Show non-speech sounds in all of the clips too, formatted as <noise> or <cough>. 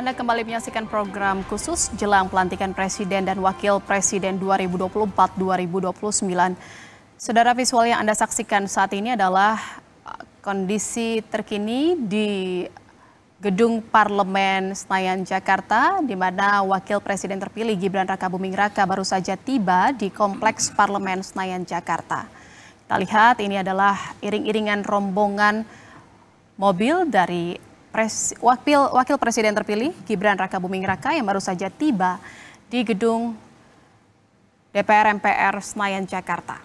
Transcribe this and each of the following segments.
Anda kembali menyaksikan program khusus jelang pelantikan Presiden dan Wakil Presiden 2024-2029. Saudara visual yang Anda saksikan saat ini adalah eh, kondisi terkini di Gedung Parlemen Senayan Jakarta di mana Wakil Presiden terpilih Gibran Raka Buming Raka baru saja tiba di Kompleks Parlemen Senayan Jakarta. Kita lihat ini adalah iring-iringan rombongan mobil dari Pres, Wakil, Wakil Presiden terpilih Gibran Raka Buming Raka yang baru saja tiba di gedung DPR MPR Senayan Jakarta.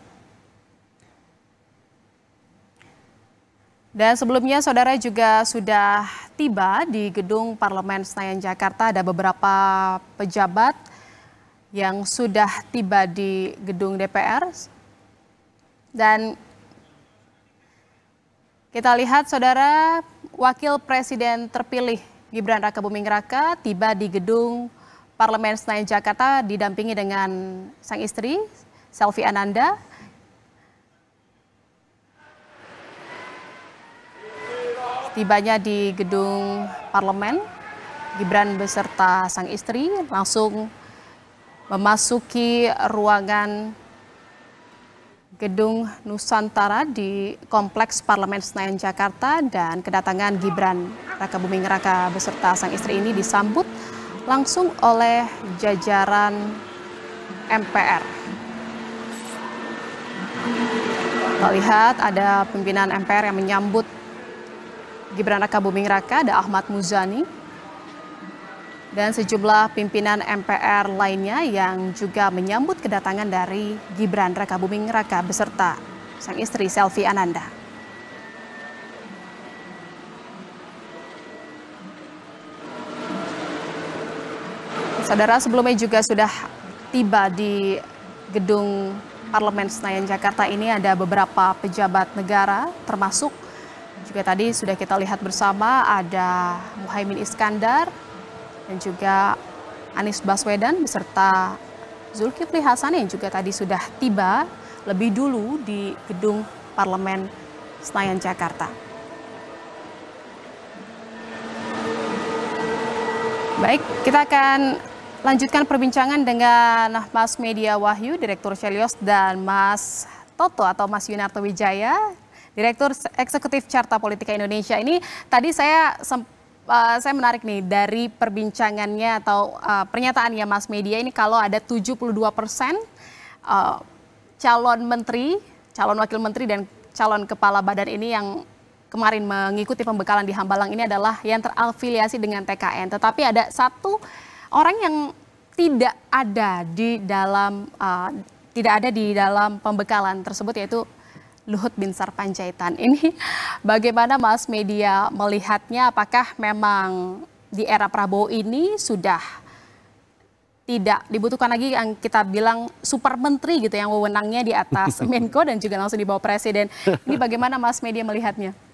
Dan sebelumnya saudara juga sudah tiba di gedung Parlemen Senayan Jakarta. Ada beberapa pejabat yang sudah tiba di gedung DPR. Dan kita lihat saudara Wakil Presiden terpilih Gibran Raka Buming Raka tiba di gedung Parlemen Senayan Jakarta didampingi dengan sang istri Selvi Ananda. Tibanya di gedung parlemen, Gibran beserta sang istri langsung memasuki ruangan Gedung Nusantara di Kompleks Parlemen Senayan Jakarta dan kedatangan Gibran Raka Buming Raka beserta sang istri ini disambut langsung oleh jajaran MPR. Kita lihat ada pimpinan MPR yang menyambut Gibran Raka Buming Raka, ada Ahmad Muzani, dan sejumlah pimpinan MPR lainnya yang juga menyambut kedatangan dari Gibran Raka Buming Raka beserta sang istri Selvi Ananda. Saudara sebelumnya juga sudah tiba di gedung Parlemen Senayan Jakarta ini ada beberapa pejabat negara termasuk juga tadi sudah kita lihat bersama ada Muhaimin Iskandar, dan juga Anies Baswedan beserta Zulkifli Hasan yang juga tadi sudah tiba lebih dulu di gedung Parlemen Senayan Jakarta. Baik, kita akan lanjutkan perbincangan dengan Mas Media Wahyu, Direktur Celios, dan Mas Toto atau Mas Yunarto Wijaya, Direktur Eksekutif Carta Politika Indonesia. Ini tadi saya uh, saya menarik nih dari perbincangannya atau uh, pernyataannya Mas Media ini kalau ada 72 persen uh, calon menteri, calon wakil menteri dan calon kepala badan ini yang kemarin mengikuti pembekalan di Hambalang ini adalah yang terafiliasi dengan TKN. Tetapi ada satu orang yang tidak ada di dalam uh, tidak ada di dalam pembekalan tersebut yaitu Luhut Binsar Panjaitan. <laughs> Ini bagaimana Mas Media melihatnya? Apakah memang di era Prabowo ini sudah tidak dibutuhkan lagi yang kita bilang super menteri gitu yang wewenangnya di atas <laughs> Menko dan juga langsung di bawah presiden. Ini bagaimana Mas Media melihatnya?